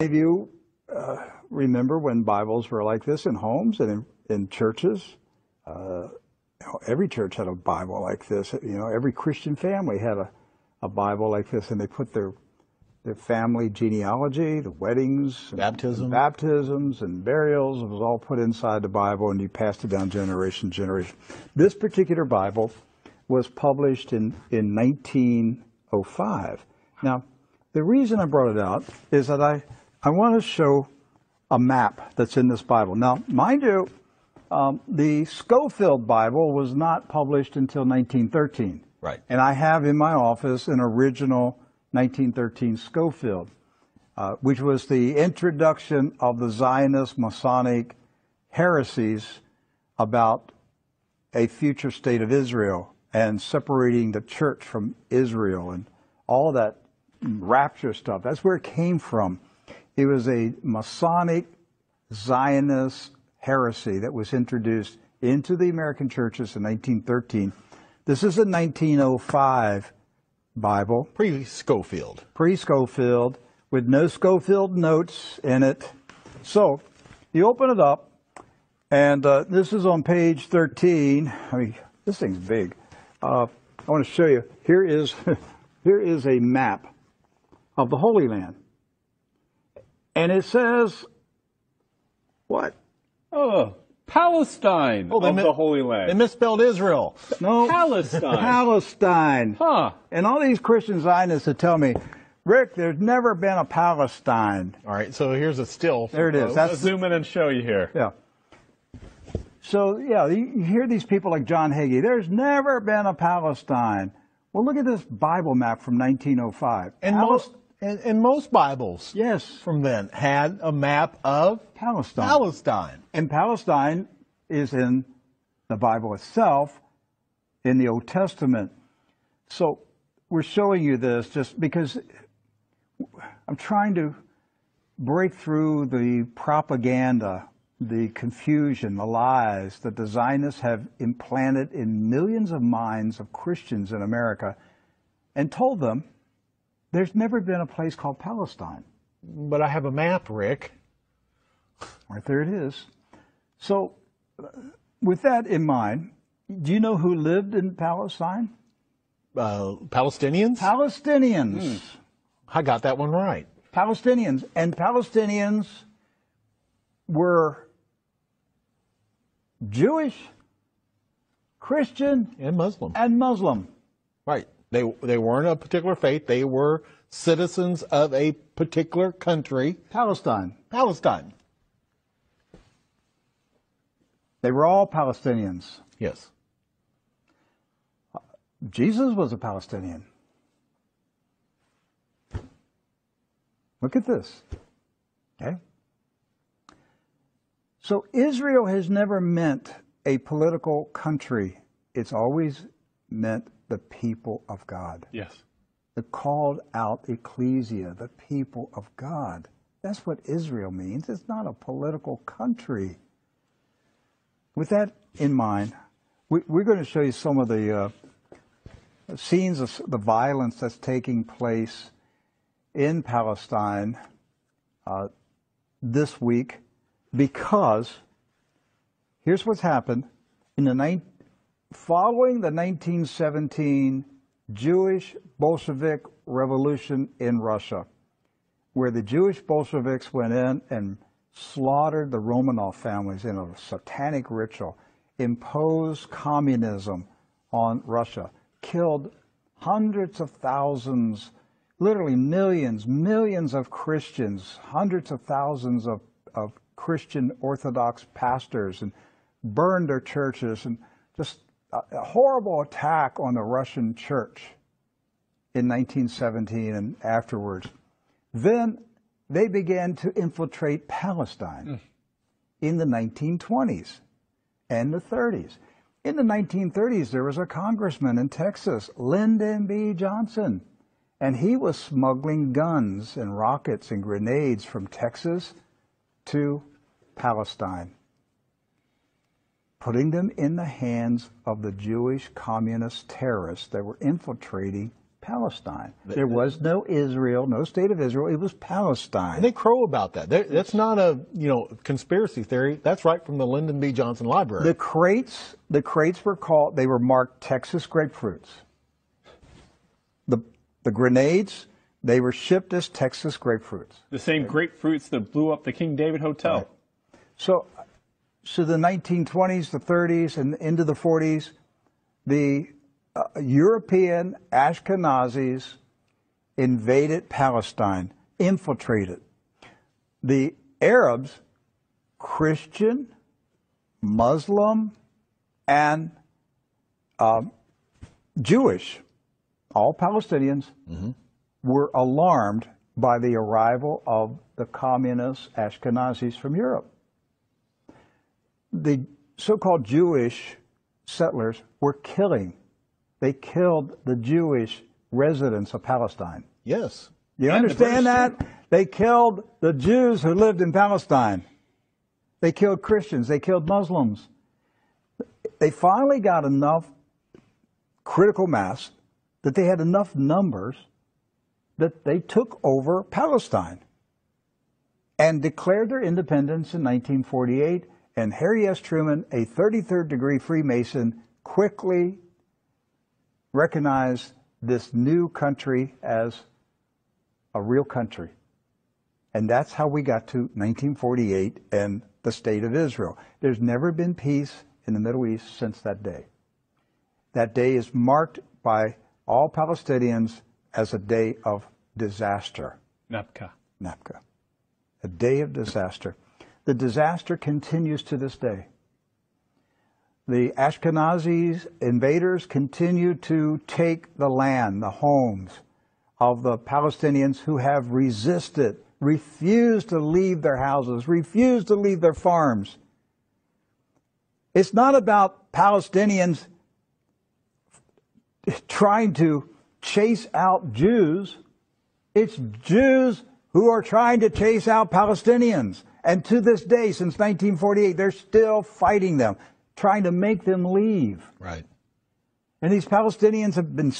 Any of you uh, remember when Bibles were like this in homes and in, in churches? Uh, every church had a Bible like this. You know, every Christian family had a, a Bible like this, and they put their their family genealogy, the weddings, Baptism. and baptisms, and burials. It was all put inside the Bible, and you passed it down generation to generation. This particular Bible was published in, in 1905. Now, the reason I brought it out is that I I want to show a map that's in this Bible. Now, mind you, um, the Schofield Bible was not published until 1913. Right. And I have in my office an original 1913 Schofield, uh, which was the introduction of the Zionist Masonic heresies about a future state of Israel and separating the church from Israel and all that rapture stuff. That's where it came from. He was a Masonic Zionist heresy that was introduced into the American churches in 1913. This is a 1905 Bible. Pre Schofield. Pre Schofield, with no Schofield notes in it. So you open it up, and uh, this is on page 13. I mean, this thing's big. Uh, I want to show you. Here is, here is a map of the Holy Land. And it says, what? Oh, Palestine oh, of mi- the Holy Land. They misspelled Israel. No. Palestine. Palestine. Huh. And all these Christian Zionists that tell me, Rick, there's never been a Palestine. All right, so here's a still. There it is. Let's zoom in and show you here. Yeah. So, yeah, you hear these people like John Hagee, there's never been a Palestine. Well, look at this Bible map from 1905. And most and, and most Bibles yes. from then had a map of Palestine. Palestine. And Palestine is in the Bible itself, in the Old Testament. So we're showing you this just because I'm trying to break through the propaganda, the confusion, the lies that the Zionists have implanted in millions of minds of Christians in America and told them there's never been a place called Palestine. But I have a map, Rick. Right there it is. So, with that in mind, do you know who lived in Palestine? Uh, Palestinians? Palestinians. Hmm. I got that one right. Palestinians. And Palestinians were Jewish, Christian, and Muslim. And Muslim. Right. They, they weren't a particular faith. They were citizens of a particular country. Palestine. Palestine. They were all Palestinians. Yes. Jesus was a Palestinian. Look at this. Okay? So Israel has never meant a political country. It's always meant the people of God. Yes. The called out ecclesia, the people of God. That's what Israel means. It's not a political country. With that in mind, we, are going to show you some of the uh, scenes of the violence that's taking place in Palestine uh, this week because here's what's happened in the 19 Following the 1917 Jewish Bolshevik Revolution in Russia, where the Jewish Bolsheviks went in and slaughtered the Romanov families in a satanic ritual, imposed communism on Russia, killed hundreds of thousands, literally millions, millions of Christians, hundreds of thousands of, of Christian Orthodox pastors, and burned their churches and just a horrible attack on the Russian church in 1917 and afterwards. Then they began to infiltrate Palestine mm. in the 1920s and the 30s. In the 1930s, there was a congressman in Texas, Lyndon B. Johnson, and he was smuggling guns and rockets and grenades from Texas to Palestine putting them in the hands of the Jewish communist terrorists that were infiltrating Palestine. There was no Israel, no state of Israel. It was Palestine. And they crow about that. They're, that's not a you know conspiracy theory. That's right from the Lyndon B. Johnson Library. The crates, the crates were called. They were marked Texas grapefruits. The the grenades. They were shipped as Texas grapefruits. The same grapefruits that blew up the King David Hotel. Right. So so the 1920s, the 30s, and into the 40s, the uh, European Ashkenazis invaded Palestine, infiltrated. The Arabs, Christian, Muslim, and uh, Jewish, all Palestinians, mm-hmm. were alarmed by the arrival of the communist Ashkenazis from Europe the so-called Jewish settlers were killing. They killed the Jewish residents of Palestine. Yes. You and understand the that? They killed the Jews who lived in Palestine. They killed Christians. They killed Muslims. They finally got enough critical mass that they had enough numbers that they took over Palestine and declared their independence in 1948 and Harry S. Truman, a 33rd degree Freemason, quickly recognized this new country as a real country. And that's how we got to 1948 and the state of Israel. There's never been peace in the Middle East since that day. That day is marked by all Palestinians as a day of disaster. NAPCA. NAPCA. A day of disaster. The disaster continues to this day. The Ashkenazi invaders, continue to take the land, the homes of the Palestinians who have resisted, refused to leave their houses, refused to leave their farms. It's not about Palestinians trying to chase out Jews. It's Jews who are trying to chase out Palestinians. And to this day, since 1948, they're still fighting them, trying to make them leave. Right. And these Palestinians have been